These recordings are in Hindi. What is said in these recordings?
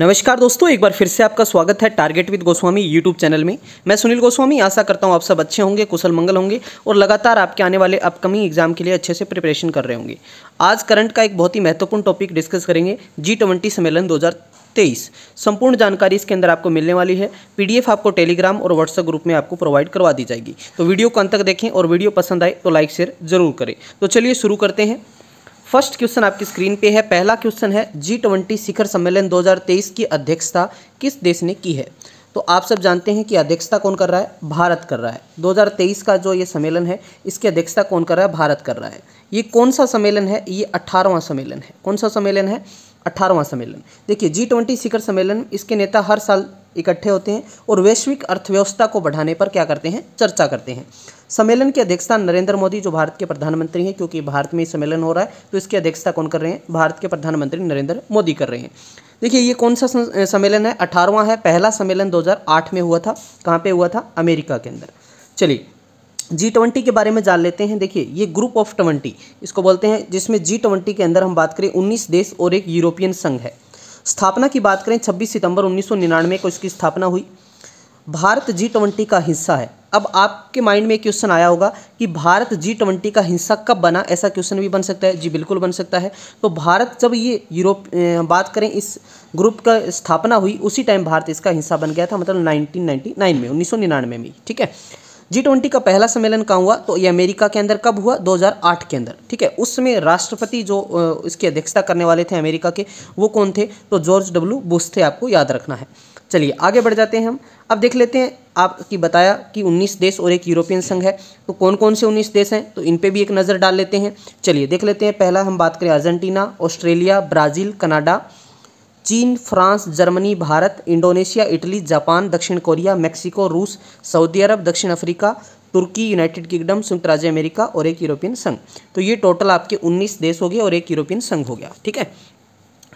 नमस्कार दोस्तों एक बार फिर से आपका स्वागत है target with Goswami YouTube channel में मैं सुनील गोस्वामी आशा करता हूं आप सब अच्छे होंगे कुशल मंगल होंगे और लगातार आपके आने वाले अपकमिंग एग्जाम के लिए अच्छे से प्रिपरेशन कर रहे होंगे आज करंट का एक बहुत ही महत्वपूर्ण टॉपिक डिस्कस करेंगे जी ट्वेंटी सम्मेलन दो तेईस संपूर्ण जानकारी इसके अंदर आपको मिलने वाली है पीडीएफ आपको टेलीग्राम और व्हाट्सएप ग्रुप में आपको प्रोवाइड करवा दी जाएगी तो वीडियो को अंत तक देखें और वीडियो पसंद आए तो लाइक शेयर जरूर करें तो चलिए शुरू करते हैं फर्स्ट क्वेश्चन आपकी स्क्रीन पे है पहला क्वेश्चन है जी ट्वेंटी शिखर सम्मेलन 2023 की अध्यक्षता किस देश ने की है तो आप सब जानते हैं कि अध्यक्षता कौन कर रहा है भारत कर रहा है 2023 का जो ये सम्मेलन है इसकी अध्यक्षता कौन कर रहा है भारत कर रहा है ये कौन सा सम्मेलन है ये अट्ठारहवां सम्मेलन है कौन सा सम्मेलन है अट्ठारहवां सम्मेलन देखिए जी ट्वेंटी शिखर सम्मेलन इसके नेता हर साल इकट्ठे होते हैं और वैश्विक अर्थव्यवस्था को बढ़ाने पर क्या करते हैं चर्चा करते हैं सम्मेलन की अध्यक्षता नरेंद्र मोदी जो भारत के प्रधानमंत्री हैं क्योंकि भारत में सम्मेलन हो रहा है तो इसकी अध्यक्षता कौन कर रहे हैं भारत के प्रधानमंत्री नरेंद्र मोदी कर रहे हैं देखिए ये कौन सा सम्मेलन है अठारहवां है पहला सम्मेलन 2008 में हुआ था कहाँ पे हुआ था अमेरिका के अंदर चलिए जी ट्वेंटी के बारे में जान लेते हैं देखिए ये ग्रुप ऑफ ट्वेंटी इसको बोलते हैं जिसमें जी ट्वेंटी के अंदर हम बात करें उन्नीस देश और एक यूरोपियन संघ है स्थापना की बात करें 26 सितंबर 1999 को इसकी स्थापना हुई भारत जी ट्वेंटी का हिस्सा है अब आपके माइंड में क्वेश्चन आया होगा कि भारत जी ट्वेंटी का हिस्सा कब बना ऐसा क्वेश्चन भी बन सकता है जी बिल्कुल बन सकता है तो भारत जब ये यूरोप बात करें इस ग्रुप का स्थापना हुई उसी टाइम भारत इसका हिस्सा बन गया था मतलब 1999 में उन्नीस में ठीक है जी ट्वेंटी का पहला सम्मेलन कहाँ हुआ तो ये अमेरिका के अंदर कब हुआ 2008 के अंदर ठीक है उस समय राष्ट्रपति जो इसकी अध्यक्षता करने वाले थे अमेरिका के वो कौन थे तो जॉर्ज डब्ल्यू बुश थे आपको याद रखना है चलिए आगे बढ़ जाते हैं हम अब देख लेते हैं आपकी बताया कि 19 देश और एक यूरोपियन संघ है तो कौन कौन से 19 देश हैं तो इन पे भी एक नज़र डाल लेते हैं चलिए देख लेते हैं पहला हम बात करें अर्जेंटीना ऑस्ट्रेलिया ब्राज़ील कनाडा चीन France Germany Bharat Indonesia Italy Japan दक्षिण कोरिया मेक्सिको रूस सऊदी अरब दक्षिण अफ्रीका तुर्की यूनाइटेड किंगडम संयुक्त राज्य अमेरिका और एक यूरोपियन संघ तो ये टोटल आपके 19 देश हो गए और एक यूरोपियन संघ हो गया ठीक है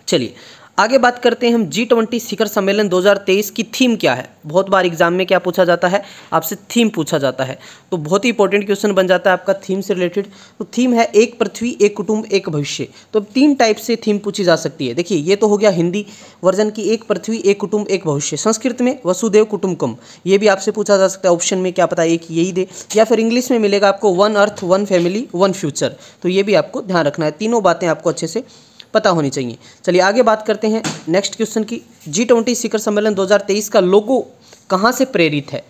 चलिए आगे बात करते हैं हम जी ट्वेंटी शिखर सम्मेलन 2023 की थीम क्या है बहुत बार एग्जाम में क्या पूछा जाता है आपसे थीम पूछा जाता है तो बहुत ही इंपॉर्टेंट क्वेश्चन बन जाता है आपका थीम से रिलेटेड तो थीम है एक पृथ्वी एक कुटुंब एक भविष्य तो तीन टाइप से थीम पूछी जा सकती है देखिए ये तो हो गया हिंदी वर्जन की एक पृथ्वी एक कुटुंब एक भविष्य संस्कृत में वसुदेव कुटुंबकम ये भी आपसे पूछा जा सकता है ऑप्शन में क्या पता एक यही दे या फिर इंग्लिश में मिलेगा आपको one earth one family one future तो ये भी आपको ध्यान रखना है तीनों बातें आपको अच्छे से पता होनी चाहिए चलिए आगे बात करते हैं नेक्स्ट क्वेश्चन की जी ट्वेंटी शिखर सम्मेलन 2023 का लोगो कहाँ से प्रेरित है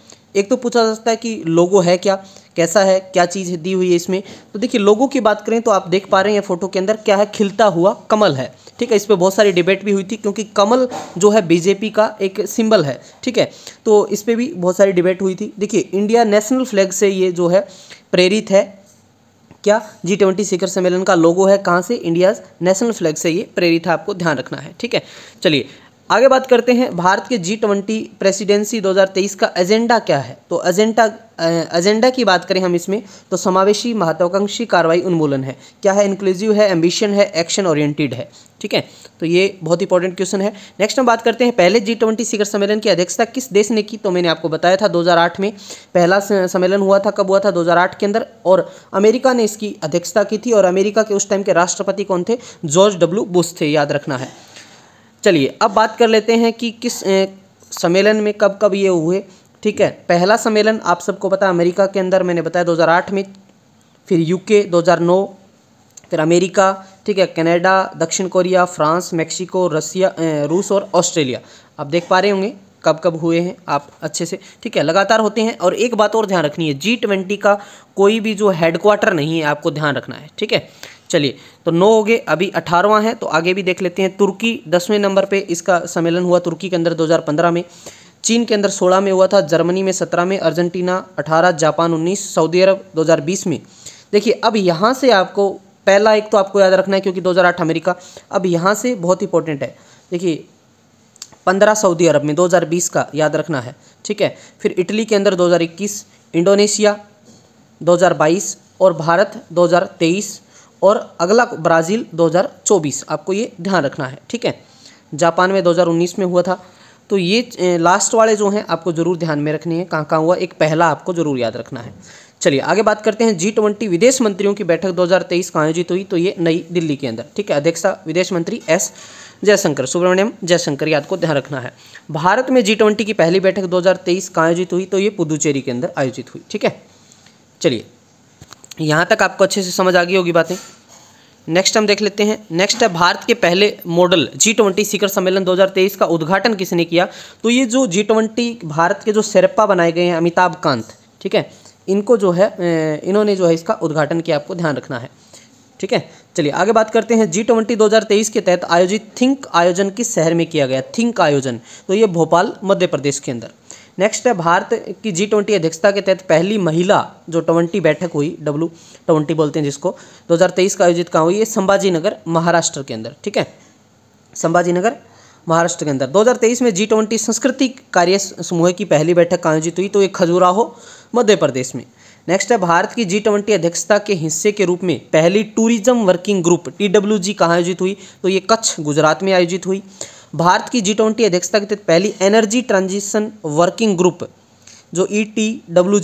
एक तो पूछा जा सकता है कि लोगो है क्या कैसा है क्या चीज़ दी हुई है इसमें तो देखिए लोगों की बात करें तो आप देख पा रहे हैं फोटो के अंदर क्या है खिलता हुआ कमल है ठीक है इस पर बहुत सारी डिबेट भी हुई थी क्योंकि कमल जो है बीजेपी का एक सिंबल है ठीक है तो इस पर भी बहुत सारी डिबेट हुई थी देखिए इंडिया नेशनल फ्लैग से ये जो है प्रेरित है क्या जी ट्वेंटी शिखर सम्मेलन का लोगो है कहाँ से इंडियाज नेशनल फ्लैग से ये प्रेरित है आपको ध्यान रखना है ठीक है चलिए आगे बात करते हैं भारत के जी ट्वेंटी प्रेसिडेंसी 2023 का एजेंडा क्या है तो एजेंडा एजेंडा की बात करें हम इसमें तो समावेशी महत्वाकांक्षी कार्रवाई उन्मूलन है क्या है इंक्लूसिव है एम्बिशन है एक्शन ओरिएंटेड है ठीक है तो ये बहुत इंपॉर्टेंट क्वेश्चन है नेक्स्ट हम बात करते हैं पहले जी ट्वेंटी शिखर सम्मेलन की अध्यक्षता किस देश ने की तो मैंने आपको बताया था 2008 में पहला सम्मेलन हुआ था कब हुआ था 2008 के अंदर और अमेरिका ने इसकी अध्यक्षता की थी और अमेरिका के उस टाइम के राष्ट्रपति कौन थे जॉर्ज डब्ल्यू बुश थे याद रखना है चलिए अब बात कर लेते हैं कि किस ए, सम्मेलन में कब कब ये हुए ठीक है पहला सम्मेलन आप सबको पता अमेरिका के अंदर मैंने बताया 2008 में फिर यूके 2009 फिर अमेरिका ठीक है कनाडा दक्षिण कोरिया फ्रांस मेक्सिको रसिया रूस और ऑस्ट्रेलिया आप देख पा रहे होंगे कब कब हुए हैं आप अच्छे से ठीक है लगातार होते हैं और एक बात और ध्यान रखनी है जी ट्वेंटी का कोई भी जो हेडक्वार्टर नहीं है आपको ध्यान रखना है ठीक है चलिए तो नौ हो गए अभी अठारहवा है तो आगे भी देख लेते हैं तुर्की दसवें नंबर पे इसका सम्मेलन हुआ तुर्की के अंदर 2015 में चीन के अंदर 16 में हुआ था जर्मनी में 17 में अर्जेंटीना 18 जापान 19 सऊदी अरब 2020 में देखिए अब यहाँ से आपको पहला एक तो आपको याद रखना है क्योंकि दो अमेरिका अब यहाँ से बहुत इंपॉर्टेंट है देखिए पंद्रह सऊदी अरब में 2020 का याद रखना है ठीक है फिर इटली के अंदर 2021 इंडोनेशिया 2022 और भारत 2023 और अगला ब्राज़ील 2024 आपको ये ध्यान रखना है ठीक है जापान में 2019 में हुआ था तो ये लास्ट वाले जो हैं आपको ज़रूर ध्यान में रखनी है कहाँ कहाँ हुआ एक पहला आपको ज़रूर याद रखना है चलिए आगे बात करते हैं जी ट्वेंटी विदेश मंत्रियों की बैठक 2023 का आयोजित हुई तो ये नई दिल्ली के अंदर ठीक है अध्यक्षता विदेश मंत्री एस जयशंकर सुब्रमण्यम जयशंकर याद को ध्यान रखना है भारत में जी ट्वेंटी की पहली बैठक 2023 का आयोजित हुई तो ये पुदुचेरी के अंदर आयोजित हुई ठीक है चलिए यहाँ तक आपको अच्छे से समझ आ गई होगी बातें नेक्स्ट हम देख लेते हैं नेक्स्ट है भारत के पहले मॉडल जी ट्वेंटी शिखर सम्मेलन 2023 का उद्घाटन किसने किया तो ये जो जी ट्वेंटी भारत के जो सेरप्पा बनाए गए हैं अमिताभ कांत ठीक है इनको जो है इन्होंने जो है इसका उद्घाटन किया आपको ध्यान रखना है ठीक है चलिए आगे बात करते हैं जी ट्वेंटी दो के तहत आयोजित थिंक आयोजन किस शहर में किया गया थिंक आयोजन तो ये भोपाल मध्य प्रदेश के अंदर नेक्स्ट है भारत की जी ट्वेंटी अध्यक्षता के तहत पहली महिला जो ट्वेंटी बैठक हुई डब्ल्यू ट्वेंटी बोलते हैं जिसको 2023 का आयोजित कहाँ हुई है संभाजी नगर महाराष्ट्र के अंदर ठीक है संभाजी नगर महाराष्ट्र के अंदर 2023 में जी ट्वेंटी संस्कृति कार्य समूह की पहली बैठक कहाँ आयोजित हुई तो ये खजुराहो मध्य प्रदेश में नेक्स्ट है भारत की जी ट्वेंटी अध्यक्षता के हिस्से के रूप में पहली tourism working group T W G कहाँ आयोजित हुई तो ये कच्छ गुजरात में आयोजित हुई भारत की जी ट्वेंटी अध्यक्षता के तहत पहली एनर्जी ट्रांजिशन वर्किंग ग्रुप जो ई टी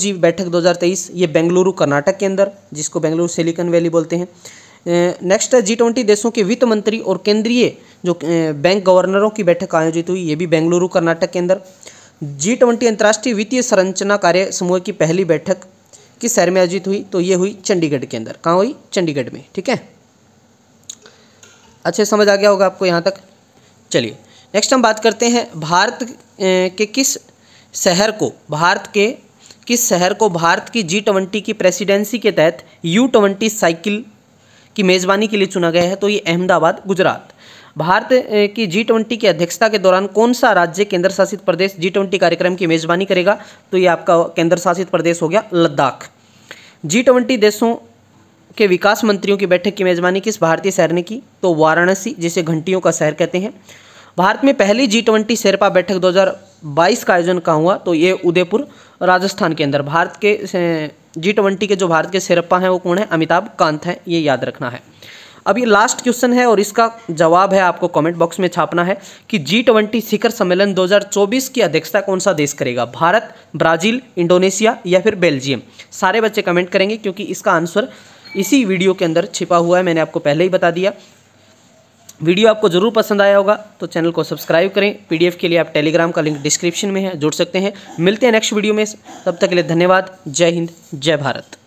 जी बैठक 2023 ये बेंगलुरु कर्नाटक के अंदर जिसको बेंगलुरु सिलिकन वैली बोलते हैं नेक्स्ट है जी ट्वेंटी देशों के वित्त मंत्री और केंद्रीय जो बैंक गवर्नरों की बैठक आयोजित हुई ये भी बेंगलुरु कर्नाटक के अंदर जी ट्वेंटी अंतर्राष्ट्रीय वित्तीय संरचना कार्य समूह की पहली बैठक किस शहर में आयोजित हुई तो ये हुई चंडीगढ़ के अंदर कहाँ हुई चंडीगढ़ में ठीक है अच्छे समझ आ गया होगा आपको यहाँ तक चलिए नेक्स्ट हम बात करते हैं भारत के किस शहर को भारत के किस शहर को भारत की जी ट्वेंटी की प्रेसिडेंसी के तहत यू ट्वेंटी साइकिल की मेज़बानी के लिए चुना गया है तो ये अहमदाबाद गुजरात भारत की जी ट्वेंटी की अध्यक्षता के दौरान कौन सा राज्य केंद्र शासित प्रदेश जी ट्वेंटी कार्यक्रम की मेज़बानी करेगा तो ये आपका केंद्र शासित प्रदेश हो गया लद्दाख जी ट्वेंटी देशों के विकास मंत्रियों की बैठक की मेजबानी किस भारतीय शहर ने की तो वाराणसी जिसे घंटियों का शहर कहते हैं भारत में पहली जी ट्वेंटी शेरपा बैठक 2022 का आयोजन कहाँ हुआ तो ये उदयपुर राजस्थान के अंदर भारत के जी ट्वेंटी के जो भारत के शेरपा हैं वो कौन है अमिताभ कांत हैं ये याद रखना है अब ये लास्ट क्वेश्चन है और इसका जवाब है आपको कमेंट बॉक्स में छापना है कि जी ट्वेंटी शिखर सम्मेलन 2024 की अध्यक्षता कौन सा देश करेगा भारत ब्राज़ील इंडोनेशिया या फिर बेल्जियम सारे बच्चे कमेंट करेंगे क्योंकि इसका आंसर इसी वीडियो के अंदर छिपा हुआ है मैंने आपको पहले ही बता दिया वीडियो आपको ज़रूर पसंद आया होगा तो चैनल को सब्सक्राइब करें पीडीएफ के लिए आप टेलीग्राम का लिंक डिस्क्रिप्शन में है जुड़ सकते हैं मिलते हैं नेक्स्ट वीडियो में तब तक के लिए धन्यवाद जय हिंद जय भारत